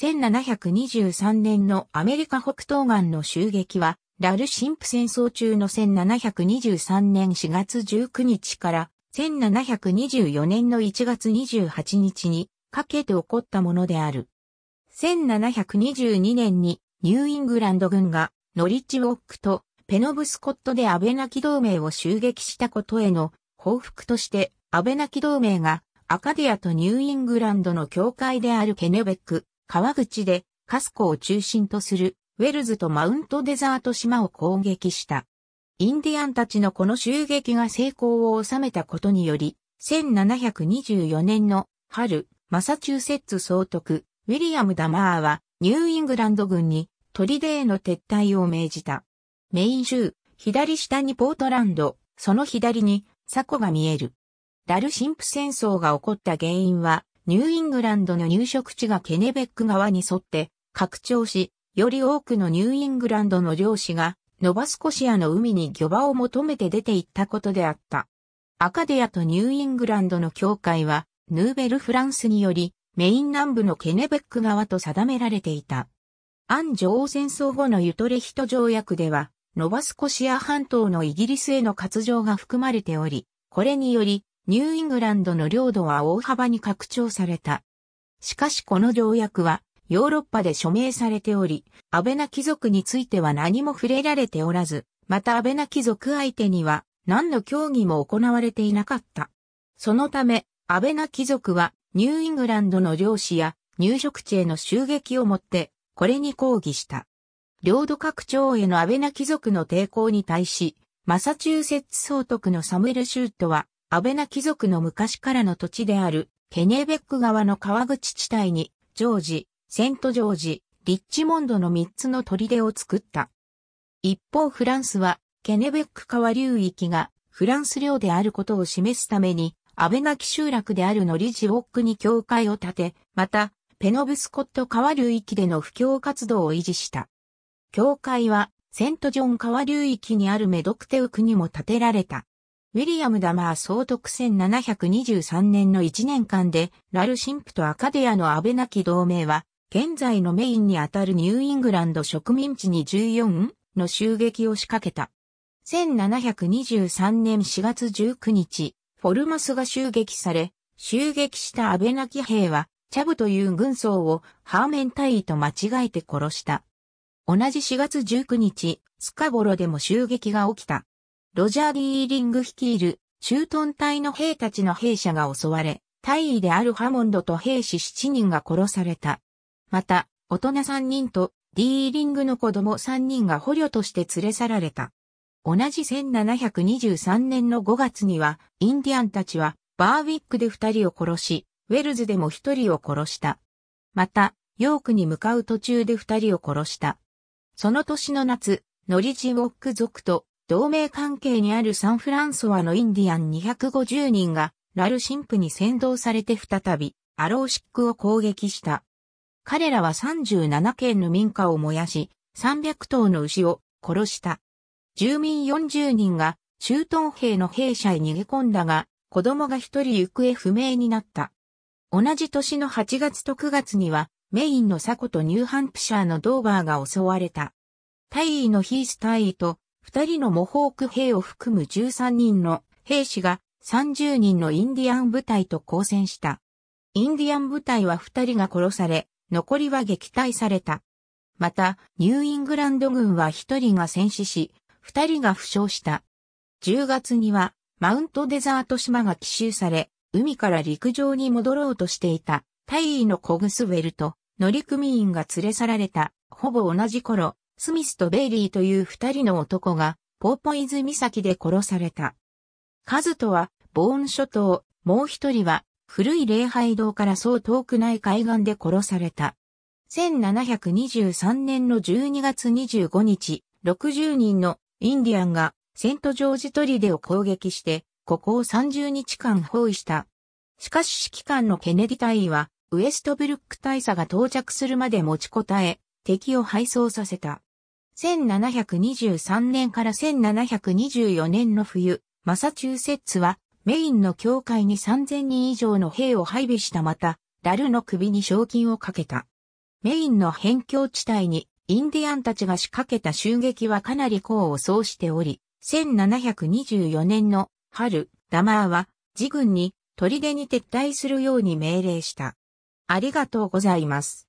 1723年のアメリカ北東岸の襲撃は、ラルシンプ戦争中の1723年4月19日から1724年の1月28日にかけて起こったものである。1722年にニューイングランド軍がノリッジウォックとペノブスコットで安倍なき同盟を襲撃したことへの報復として安倍なき同盟がアカディアとニューイングランドの境界であるケネベック、川口でカスコを中心とするウェルズとマウントデザート島を攻撃した。インディアンたちのこの襲撃が成功を収めたことにより、1724年の春、マサチューセッツ総督、ウィリアム・ダマーはニューイングランド軍にトリデへの撤退を命じた。メイン州、左下にポートランド、その左に、サコが見える。ダルシンプ戦争が起こった原因は、ニューイングランドの入植地がケネベック川に沿って拡張し、より多くのニューイングランドの漁師が、ノバスコシアの海に漁場を求めて出て行ったことであった。アカデアとニューイングランドの境界は、ヌーベルフランスにより、メイン南部のケネベック側と定められていた。安女王戦争後のユトレヒト条約では、ノバスコシア半島のイギリスへの割譲が含まれており、これにより、ニューイングランドの領土は大幅に拡張された。しかしこの条約はヨーロッパで署名されており、アベナ貴族については何も触れられておらず、またアベナ貴族相手には何の協議も行われていなかった。そのため、アベナ貴族はニューイングランドの領主や入植地への襲撃をもって、これに抗議した。領土拡張へのアベナ貴族の抵抗に対し、マサチューセッツ総督のサムエル・シュートはアベナ貴族の昔からの土地であるケネーベック川の川口地帯に、ジョージ、セントジョージ、リッチモンドの3つの砦を作った。一方フランスは、ケネベック川流域がフランス領であることを示すために、アベナキ集落であるノリジオックに教会を建て、また、ペノブスコット川流域での布教活動を維持した。教会は、セントジョン川流域にあるメドクテウクにも建てられた。ウィリアム・ダマー総督1723年の1年間で、ラル神父とアカデアの安倍なき同盟は、現在のメインにあたるニューイングランド植民地に14の襲撃を仕掛けた。1723年4月19日、フォルマスが襲撃され、襲撃した安倍なき兵は、チャブという軍曹をハーメン大尉と間違えて殺した。同じ4月19日、スカボロでも襲撃が起きた。ロジャー・ディーリング率いる、駐屯隊の兵たちの兵舎が襲われ、大尉であるハモンドと兵士7人が殺された。また、大人3人と、ディーリングの子供3人が捕虜として連れ去られた。同じ1723年の5月には、インディアンたちは、バーウィックで2人を殺し、ウェルズでも1人を殺した。また、ヨークに向かう途中で2人を殺した。その年の夏、ノリジ・ウォック族と同盟関係にあるサンフランソワのインディアン250人が、ラル神父に先導されて再び、アローシックを攻撃した。彼らは37軒の民家を燃やし、300頭の牛を殺した。住民40人が、中東兵の兵舎へ逃げ込んだが、子供が一人行方不明になった。同じ年の8月と9月には、メインのサコとニューハンプシャーのドーバーが襲われた。大尉のヒース大尉と二人のモホーク兵を含む13人の兵士が30人のインディアン部隊と交戦した。インディアン部隊は2人が殺され、残りは撃退された。また、ニューイングランド軍は1人が戦死し、2人が負傷した。10月には、マウントデザート島が奇襲され、海から陸上に戻ろうとしていた、大尉のコグスウェルと乗組員が連れ去られた、ほぼ同じ頃、スミスとベイリーという二人の男が、ポーポイズ岬で殺された。カズトは、ボーン諸島、もう一人は、古い礼拝堂からそう遠くない海岸で殺された。1723年の12月25日、60人のインディアンがセントジョージトリデを攻撃して、ここを30日間包囲した。しかし指揮官のケネディ大尉は、ウエストブルック大佐が到着するまで持ちこたえ、敵を敗走させた。1723年から1724年の冬、マサチューセッツはメインの教会に3000人以上の兵を配備したまた、ダルの首に賞金をかけた。メインの辺境地帯にインディアンたちが仕掛けた襲撃はかなり功を奏しており、1724年の春、ダマーは自軍に砦に撤退するように命令した。ありがとうございます。